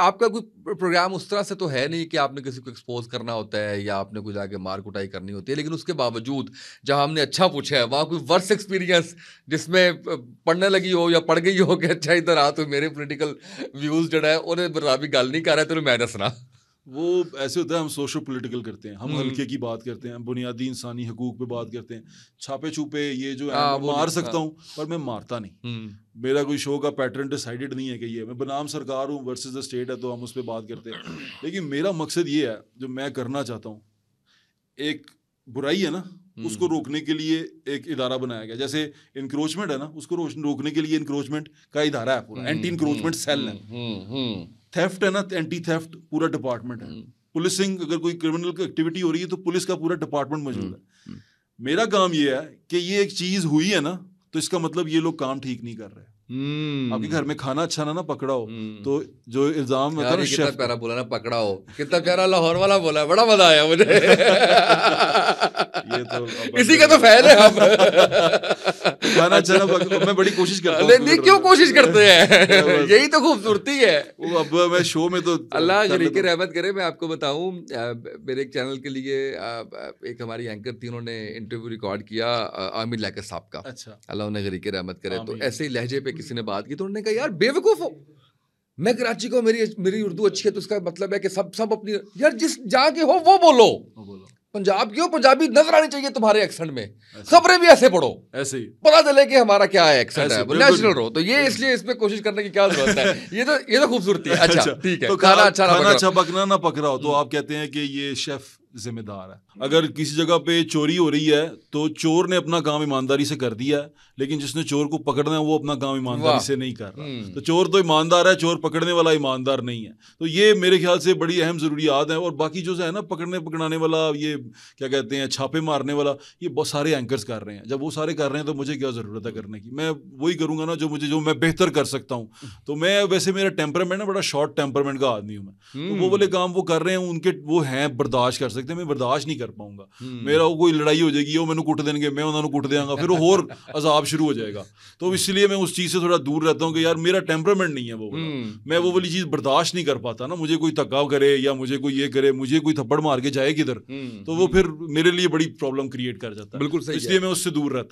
आपका कोई प्रोग्राम उस तरह से तो है नहीं कि आपने किसी को एक्सपोज करना होता है या आपने कोई जाके मार कुटाई करनी होती है लेकिन उसके बावजूद जहाँ हमने अच्छा पूछा है वहाँ कोई वर्स एक्सपीरियंस जिसमें पढ़ने लगी हो या पढ़ गई हो कि अच्छा इधर आ तो मेरे पोलिटिकल व्यूज़ जड़ा है उन्हें मुताबिक गल नहीं कर रहा है तो मैं दसना वो ऐसे होता है हम सोशो पोलिटिकल करते हैं हम हम्म। हल्के की बात करते हैं बुनियादी इंसानी हकूक पे बात करते हैं छापे छुपे ये जो है हाँ, मार सकता हाँ। हूँ पर मैं मारता नहीं हम्म। मेरा कोई शो का पैटर्न डिसाइडेड नहीं है कि ये मैं बनाम सरकार हूँ वर्सेस द स्टेट है तो हम उस पर बात करते हैं लेकिन मेरा मकसद ये है जो मैं करना चाहता हूँ एक बुराई है ना हम्म। उसको रोकने के लिए एक इदारा बनाया गया जैसे इंक्रोचमेंट है ना उसको रोकने के लिए इंक्रोचमेंट का इधारा है पूरा एंटी इंक्रोचमेंट सेल है थेफ्ट हम्म, हम्म, है ना एंटी तो थेफ्ट पूरा डिपार्टमेंट है पुलिसिंग अगर कोई क्रिमिनल एक्टिविटी हो रही है तो पुलिस का पूरा डिपार्टमेंट मौजूद है मेरा काम यह है कि ये एक चीज़ हुई है ना तो इसका मतलब ये लोग काम ठीक नहीं कर रहे Hmm. आपके घर में खाना अच्छा ना ना पकड़ा हो हम्म। hmm. तो जो इल्जाम में तो था कितना प्यारा बोला ना पकड़ा हो कितना प्यारा लाहौर वाला बोला बड़ा मजा आया मुझे ये तो इसी का तो फैन है हम गाना चलो अच्छा मैं बड़ी कोशिश करता हूँ नहीं क्यों कोशिश करते हैं यही तो खूबसूरती है वो अब मैं शो में तो अल्लाह जली के रहमत करे मैं आपको बताऊँ मेरे एक चैनल के लिए एक हमारी एंकर थी उन्होंने इंटरव्यू रिकॉर्ड किया आमिर लैकर साहब का अच्छा अल्लाह उन्हें गरीके रहमत करे तो ऐसे ही लहजे पे किसी ने बात की तो उन्होंने कहा यार बेवकूफ़ हो मैं कराची को मेरी मेरी उर्दू अच्छी है तो उसका मतलब है कि सब सब अपनी यार जिस जहाँ के हो वो बोलो वो बोलो पंजाब की हो पंजाबी नजर आनी चाहिए तुम्हारे एक्सेंट में खबरें भी ऐसे पढ़ो ऐसे ही पता चले कि हमारा क्या है एक्सेंट है नेशनल रो तो ये इसलिए इसमें कोशिश करने की क्या जरूरत है ये तो ये तो खूबसूरती है अच्छा, अच्छा ठीक है तो खाना अच्छा खाना अच्छा पकना ना पक रहा हो तो आप कहते हैं कि ये शेफ जिम्मेदार है हम्म। अगर किसी जगह पे चोरी हो रही है तो चोर ने अपना काम ईमानदारी से कर दिया है लेकिन जिसने चोर को पकड़ना है वो अपना काम ईमानदारी से नहीं कर रहा हम्म। तो चोर तो ईमानदार है चोर पकड़ने वाला ईमानदार नहीं है तो ये मेरे ख्याल से बड़ी अहम ज़रूरियात है और बाकी जो है ना पकड़ने पकड़ाने वाला ये क्या कहते हैं छापे मारने वाला ये बहुत सारे एंकर्स कर रहे हैं जब वो सारे कर रहे हैं तो मुझे क्या ज़रूरत है करने की मैं वही करूंगा ना जो मुझे जो मैं बेहतर कर सकता हूँ हम्म। तो मैं वैसे मेरा टेम्परमेंट ना बड़ा शॉर्ट टेम्परमेंट का आदमी हूँ मैं तो वो वाले काम वो कर रहे हैं उनके वो हैं बर्दाश्त कर ਸਕਦੇ ਮੈਂ ਬਰਦਾਸ਼ਤ ਨਹੀਂ ਕਰ ਪਾਉਂਗਾ ਮੇਰਾ ਉਹ ਕੋਈ ਲੜਾਈ ਹੋ ਜਾਏਗੀ ਉਹ ਮੈਨੂੰ ਕੁੱਟ ਦੇਣਗੇ मैं उन्होंने हम्म। कुट देंगा फिर वो होर अजाब शुरू हो जाएगा तो इसलिए मैं उस चीज़ से थोड़ा दूर रहता हूँ कि यार मेरा टेम्परामेंट नहीं है वो हम्म। मैं वो वाली चीज़ बर्दाश्त नहीं कर पाता ना मुझे कोई थका करे या मुझे कोई ये करे मुझे कोई थप्पड़ मार के जाए किधर हम्म। तो वो फिर मेरे लिए बड़ी प्रॉब्लम क्रिएट कर जाता है बिल्कुल इसलिए मैं उससे दूर रहता